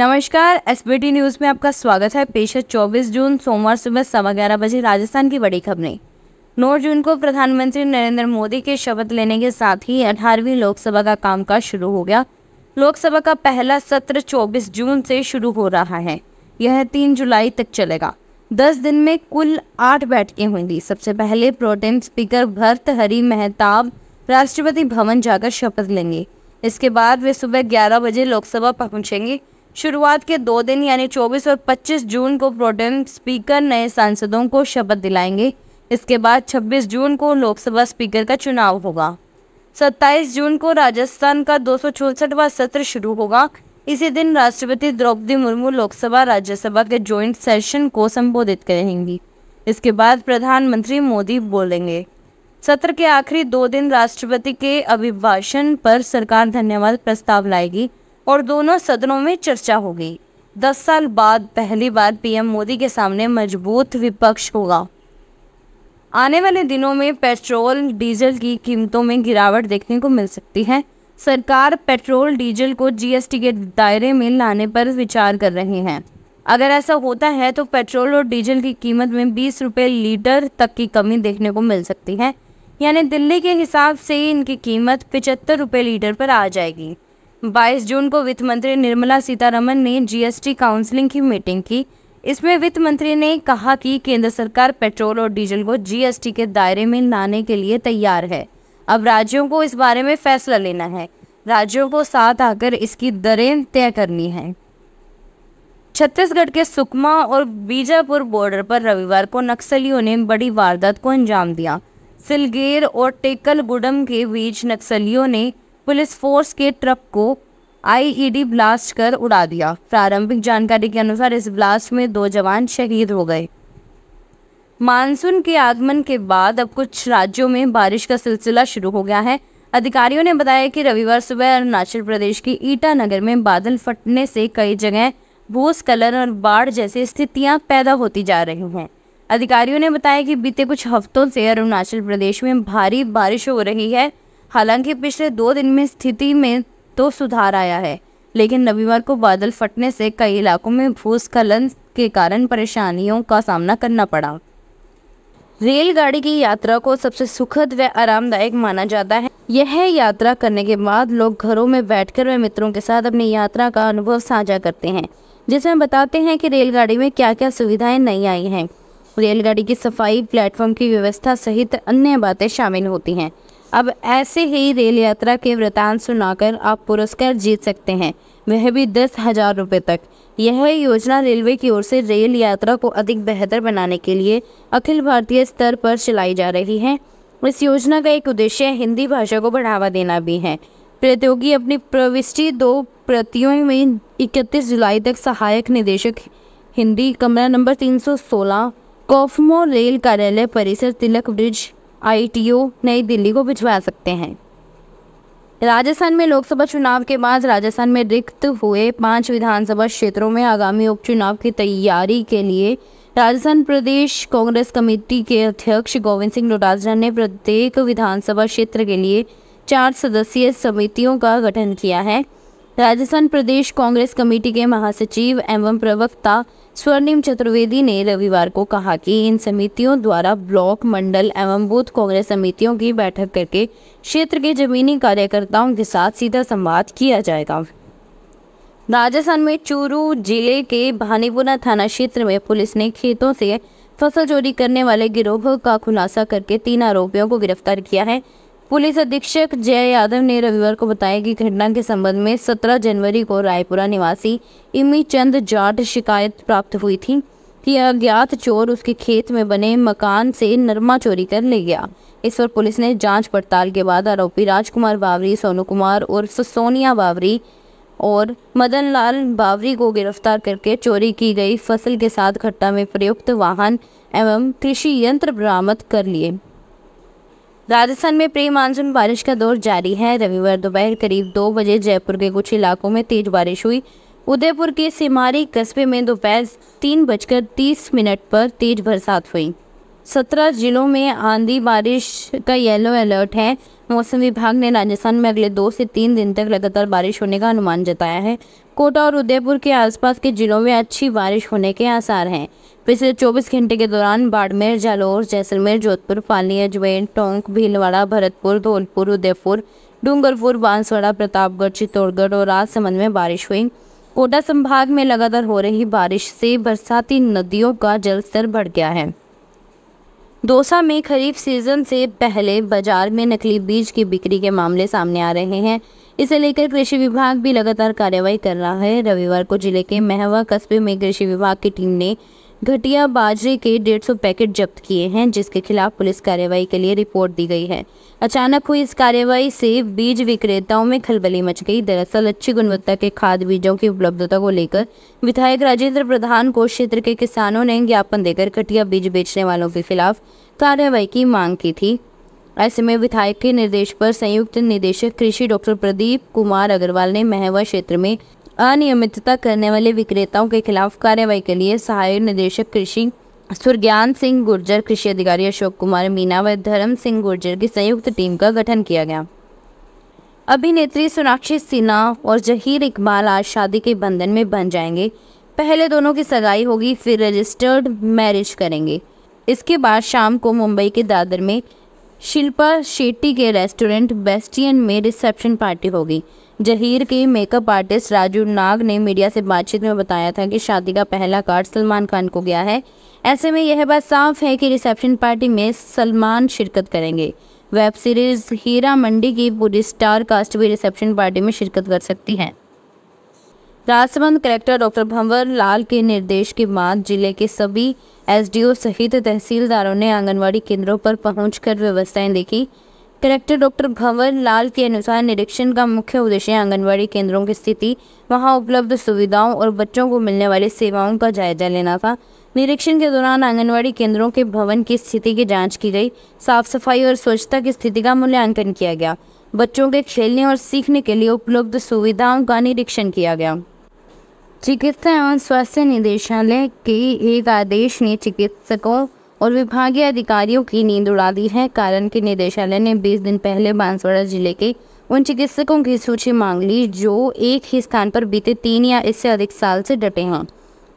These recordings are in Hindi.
नमस्कार एसबीटी न्यूज़ में आपका स्वागत है पेश है चौबीस जून सोमवार सुबह सवा ग्यारह बजे राजस्थान की बड़ी खबरें नौ जून को प्रधानमंत्री नरेंद्र मोदी के शपथ लेने के साथ ही अठारहवीं लोकसभा का कामकाज शुरू हो गया लोकसभा का पहला सत्र 24 जून से शुरू हो रहा है यह तीन जुलाई तक चलेगा दस दिन में कुल आठ बैठकें होंगी सबसे पहले प्रोटेम स्पीकर भरत हरि मेहताब राष्ट्रपति भवन जाकर शपथ लेंगे इसके बाद वे सुबह ग्यारह बजे लोकसभा पहुंचेंगे शुरुआत के दो दिन यानी 24 और 25 जून को प्रोटेम स्पीकर नए सांसदों को शपथ दिलाएंगे इसके बाद 26 जून को लोकसभा स्पीकर का चुनाव होगा 27 जून को राजस्थान का दो सत्र शुरू होगा इसी दिन राष्ट्रपति द्रौपदी मुर्मू लोकसभा राज्यसभा के ज्वाइंट सेशन को संबोधित करेंगी इसके बाद प्रधानमंत्री मोदी बोलेंगे सत्र के आखिरी दो दिन राष्ट्रपति के अभिभाषण पर सरकार धन्यवाद प्रस्ताव लाएगी और दोनों सदनों में चर्चा होगी दस साल बाद पहली बार पीएम मोदी के सामने मजबूत विपक्ष होगा आने वाले दिनों में पेट्रोल डीजल की कीमतों में गिरावट देखने को मिल सकती है सरकार पेट्रोल डीजल को जीएसटी के दायरे में लाने पर विचार कर रहे हैं अगर ऐसा होता है तो पेट्रोल और डीजल की कीमत में बीस रुपये लीटर तक की कमी देखने को मिल सकती है यानी दिल्ली के हिसाब से इनकी कीमत पचहत्तर रुपये लीटर पर आ जाएगी 22 जून को वित्त मंत्री निर्मला सीतारमन ने जीएसटी काउंसलिंग की मीटिंग की इसमें वित्त मंत्री ने कहा कि केंद्र सरकार पेट्रोल और डीजल को जीएसटी के दायरे में लाने के लिए तैयार है अब राज्यों को इस बारे में फैसला लेना है राज्यों को साथ आकर इसकी दरें तय करनी है छत्तीसगढ़ के सुकमा और बीजापुर बॉर्डर पर रविवार को नक्सलियों ने बड़ी वारदात को अंजाम दिया सिलगेर और टेकलगुडम के बीच नक्सलियों ने पुलिस फोर्स के ट्रक को आईईडी e ब्लास्ट कर उड़ा दिया प्रारंभिक जानकारी के अनुसार इस ब्लास्ट में दो जवान शहीद हो गए मानसून के आगमन के बाद अब कुछ राज्यों में बारिश का सिलसिला शुरू हो गया है अधिकारियों ने बताया कि रविवार सुबह अरुणाचल प्रदेश के ईटानगर में बादल फटने से कई जगह भूस्खलन और बाढ़ जैसी स्थितियां पैदा होती जा रही हैं अधिकारियों ने बताया कि बीते कुछ हफ्तों से अरुणाचल प्रदेश में भारी बारिश हो रही है हालांकि पिछले दो दिन में स्थिति में तो सुधार आया है लेकिन रविवार को बादल फटने से कई इलाकों में भूस्खलन के कारण परेशानियों का सामना करना पड़ा रेलगाड़ी की यात्रा को सबसे सुखद व आरामदायक माना जाता है यह यात्रा करने के बाद लोग घरों में बैठकर व मित्रों के साथ अपनी यात्रा का अनुभव साझा करते हैं जिसमें बताते हैं कि रेलगाड़ी में क्या क्या सुविधाएं नई आई हैं रेलगाड़ी की सफाई प्लेटफॉर्म की व्यवस्था सहित अन्य बातें शामिल होती हैं अब ऐसे ही रेल यात्रा के वृतांत सुनाकर आप पुरस्कार जीत सकते हैं वह भी दस हजार रुपये तक यह योजना रेलवे की ओर से रेल यात्रा को अधिक बेहतर बनाने के लिए अखिल भारतीय स्तर पर चलाई जा रही है इस योजना का एक उद्देश्य हिंदी भाषा को बढ़ावा देना भी है प्रतियोगी अपनी प्रविष्टि दो प्रतियों में 31 जुलाई तक सहायक निदेशक हिंदी कमरा नंबर 316 कोफमो रेल कार्यालय परिसर तिलक ब्रिज आई नई दिल्ली को भिजवा सकते हैं राजस्थान में लोकसभा चुनाव के बाद राजस्थान में रिक्त हुए पांच विधानसभा क्षेत्रों में आगामी उपचुनाव की तैयारी के लिए राजस्थान प्रदेश कांग्रेस कमेटी के अध्यक्ष गोविंद सिंह डोटासरा ने प्रत्येक विधानसभा क्षेत्र के लिए चार सदस्यीय समितियों का गठन किया है राजस्थान प्रदेश कांग्रेस कमेटी के महासचिव एवं प्रवक्ता स्वर्णिम चतुर्वेदी ने रविवार को कहा कि इन समितियों द्वारा ब्लॉक मंडल एवं बूथ कांग्रेस समितियों की बैठक करके क्षेत्र के जमीनी कार्यकर्ताओं के साथ सीधा संवाद किया जाएगा राजस्थान में चूरू जिले के भानीपुरा थाना क्षेत्र में पुलिस ने खेतों से फसल चोरी करने वाले गिरोह का खुलासा करके तीन आरोपियों को गिरफ्तार किया है पुलिस अधीक्षक जय यादव ने रविवार को बताया कि घटना के संबंध में 17 जनवरी को रायपुरा निवासी इमी चंद जाट शिकायत प्राप्त हुई थी कि अज्ञात चोर उसके खेत में बने मकान से नरमा चोरी कर ले गया इस पर पुलिस ने जांच पड़ताल के बाद आरोपी राजकुमार बावरी सोनू कुमार और सोनिया बावरी और मदन लाल बावरी को गिरफ्तार करके चोरी की गई फसल के साथ घटना में प्रयुक्त वाहन एवं कृषि यंत्र बरामद कर लिए राजस्थान में प्री मानसून बारिश का दौर जारी है रविवार दोपहर करीब दो बजे जयपुर के कुछ इलाकों में तेज बारिश हुई उदयपुर के सिमारी कस्बे में दोपहर तीन बजकर तीस मिनट पर तेज बरसात हुई सत्रह जिलों में आंधी बारिश का येलो अलर्ट है मौसम विभाग ने राजस्थान में अगले दो से तीन दिन तक लगातार बारिश होने का अनुमान जताया है कोटा और उदयपुर के आसपास के जिलों में अच्छी बारिश होने के आसार हैं पिछले 24 घंटे के दौरान बाड़मेर जालोर जैसलमेर जोधपुर पाली अजमेर टोंक भीलवाड़ा भरतपुर धौलपुर उदयपुर डूंगरपुर बांसवाड़ा प्रतापगढ़ चित्तौड़गढ़ और राजसमंद में बारिश हुई कोटा संभाग में लगातार हो रही बारिश से बरसाती नदियों का जलस्तर बढ़ गया है दौसा में खरीफ सीजन से पहले बाजार में नकली बीज की बिक्री के मामले सामने आ रहे हैं इसे लेकर कृषि विभाग भी लगातार कार्रवाई कर रहा है रविवार को जिले के महवा कस्बे में कृषि विभाग की टीम ने घटिया बाजरे के 150 पैकेट जब्त किए हैं जिसके खिलाफ पुलिस कार्रवाई के लिए रिपोर्ट दी गई है अचानक हुई इस कार्रवाई से बीज विक्रेताओं में खलबली मच गई दरअसल अच्छी गुणवत्ता के खाद बीजों की उपलब्धता को लेकर विधायक राजेंद्र प्रधान को क्षेत्र के किसानों ने ज्ञापन देकर घटिया बीज बेचने वालों के खिलाफ कार्रवाई की मांग की थी ऐसे में विधायक के निर्देश पर संयुक्त निदेशक कृषि डॉक्टर प्रदीप कुमार अग्रवाल ने महवा क्षेत्र में अनियमितता करने वाले विक्रेताओं के खिलाफ कार्रवाई के लिए सहायक निदेशक कृषि सुरज्ञान सिंह गुर्जर कृषि अधिकारी अशोक कुमार मीना व धर्म सिंह गुर्जर की संयुक्त टीम का गठन किया गया अभिनेत्री सोनाक्षी सिन्हा और जहीर इकबाल आज शादी के बंधन में बन जाएंगे पहले दोनों की सगाई होगी फिर रजिस्टर्ड मैरिज करेंगे इसके बाद शाम को मुंबई के दादर में शिल्पा शेट्टी के रेस्टोरेंट बेस्टियन में रिसेप्शन पार्टी होगी जहीर के मेकअप आर्टिस्ट राजू नाग ने मीडिया से बातचीत में बताया था कि शादी का पहला कार्ड सलमान खान को गया है ऐसे में यह बात साफ है कि रिसेप्शन पार्टी में सलमान शिरकत करेंगे वेब सीरीज हीरा मंडी की पूरी स्टार कास्ट भी रिसेप्शन पार्टी में शिरकत कर सकती है राजसमंद कलेक्टर डॉक्टर भंवर लाल के निर्देश के बाद जिले के सभी एसडीओ सहित तहसीलदारों ने आंगनवाड़ी केंद्रों पर पहुंचकर व्यवस्थाएं देखी कलेक्टर डॉक्टर भंवर लाल के अनुसार निरीक्षण का मुख्य उद्देश्य आंगनवाड़ी केंद्रों की स्थिति वहां उपलब्ध सुविधाओं और बच्चों को मिलने वाली सेवाओं का जायजा लेना था निरीक्षण के दौरान आंगनवाड़ी केंद्रों के भवन की स्थिति की जाँच की गई साफ सफाई और स्वच्छता की स्थिति का मूल्यांकन किया गया बच्चों के खेलने और सीखने के लिए उपलब्ध सुविधाओं का निरीक्षण किया गया चिकित्सा एवं स्वास्थ्य निदेशालय के एक आदेश ने चिकित्सकों और विभागीय अधिकारियों की नींद उड़ा दी है कारण कि निदेशालय ने 20 दिन पहले बांसवाड़ा जिले के उन चिकित्सकों की सूची मांग ली जो एक ही स्थान पर बीते तीन या इससे अधिक साल से डटे हैं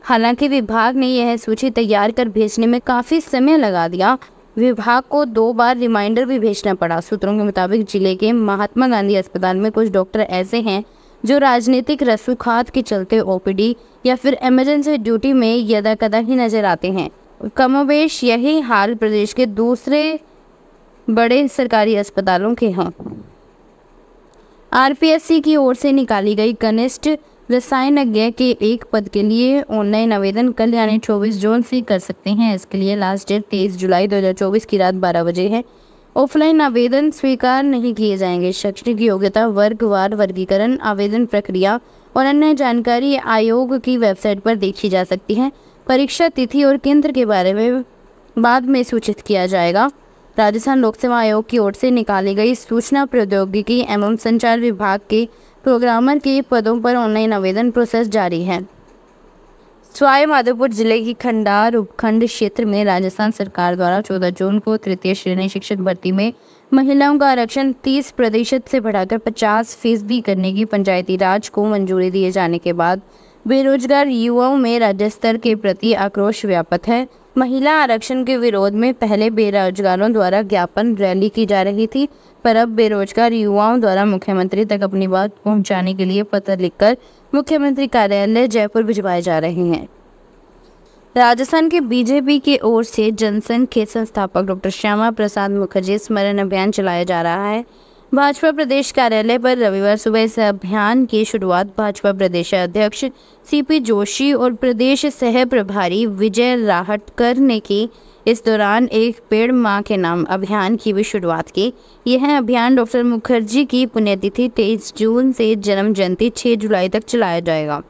हालांकि विभाग ने यह सूची तैयार कर भेजने में काफ़ी समय लगा दिया विभाग को दो बार रिमाइंडर भी भेजना पड़ा सूत्रों के मुताबिक जिले के महात्मा गांधी अस्पताल में कुछ डॉक्टर ऐसे हैं जो राजनीतिक रसूखात के चलते ओपीडी या फिर इमरजेंसी ड्यूटी में यदा कदा ही नजर आते हैं कमोबेश यही हाल प्रदेश के दूसरे बड़े सरकारी अस्पतालों के हैं आरपीएससी की ओर से निकाली गई कनिष्ठ रसायनज्ञ के एक पद के लिए ऑनलाइन आवेदन कल यानी 24 जून से कर सकते हैं इसके लिए लास्ट डेट 23 जुलाई 2024 की रात 12 बजे है ऑफलाइन आवेदन स्वीकार नहीं किए जाएंगे शैक्षणिक योग्यता वर्गवार वर्गीकरण आवेदन प्रक्रिया और अन्य जानकारी आयोग की वेबसाइट पर देखी जा सकती है परीक्षा तिथि और केंद्र के बारे में बाद में सूचित किया जाएगा राजस्थान लोक सेवा आयोग की ओर से निकाली गई सूचना प्रौद्योगिकी एवं संचार विभाग के प्रोग्रामर के पदों पर ऑनलाइन आवेदन प्रोसेस जारी है सवाई माधोपुर जिले की खंडार उपखंड क्षेत्र में राजस्थान सरकार द्वारा 14 जून को तृतीय श्रेणी शिक्षक भर्ती में महिलाओं का आरक्षण 30 प्रतिशत से बढ़ाकर 50 फीसदी करने की पंचायती राज को मंजूरी दिए जाने के बाद बेरोजगार युवाओं में राज्य स्तर के प्रति आक्रोश व्यापक है महिला आरक्षण के विरोध में पहले बेरोजगारों द्वारा ज्ञापन रैली की जा रही थी पर अब बेरोजगार युवाओं द्वारा मुख्यमंत्री तक अपनी बात पहुंचाने के लिए पत्र लिखकर मुख्यमंत्री कार्यालय जयपुर भिजवाए जा रहे हैं राजस्थान के बीजेपी की ओर से जनसंघ के संस्थापक डॉक्टर श्यामा प्रसाद मुखर्जी स्मरण अभियान चलाया जा रहा है भाजपा प्रदेश कार्यालय पर रविवार सुबह इस अभियान की शुरुआत भाजपा प्रदेश अध्यक्ष सीपी जोशी और प्रदेश सह प्रभारी विजय राहटकर ने की इस दौरान एक पेड़ माँ के नाम अभियान की भी शुरुआत की यह अभियान डॉक्टर मुखर्जी की पुण्यतिथि तेईस जून से जन्म जयंती छः जुलाई तक चलाया जाएगा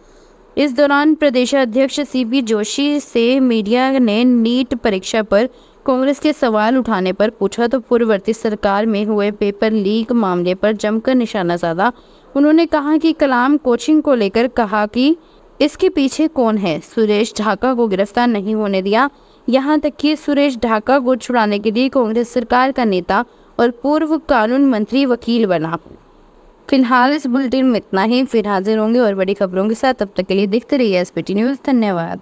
इस दौरान प्रदेशाध्यक्ष सीपी जोशी से मीडिया ने नीट परीक्षा पर कांग्रेस के सवाल उठाने पर पूछा तो पूर्ववर्ती सरकार में हुए पेपर लीक मामले पर जमकर निशाना साधा उन्होंने कहा कि कलाम कोचिंग को लेकर कहा कि इसके पीछे कौन है सुरेश ढाका को गिरफ्तार नहीं होने दिया यहाँ तक कि सुरेश ढाका को छुड़ाने के लिए कांग्रेस सरकार का नेता और पूर्व कानून मंत्री वकील बना फिलहाल इस बुलेटिन में इतना ही फिर हाजिर होंगे और बड़ी खबरों के साथ तब तक के लिए देखते रहिए एस न्यूज़ धन्यवाद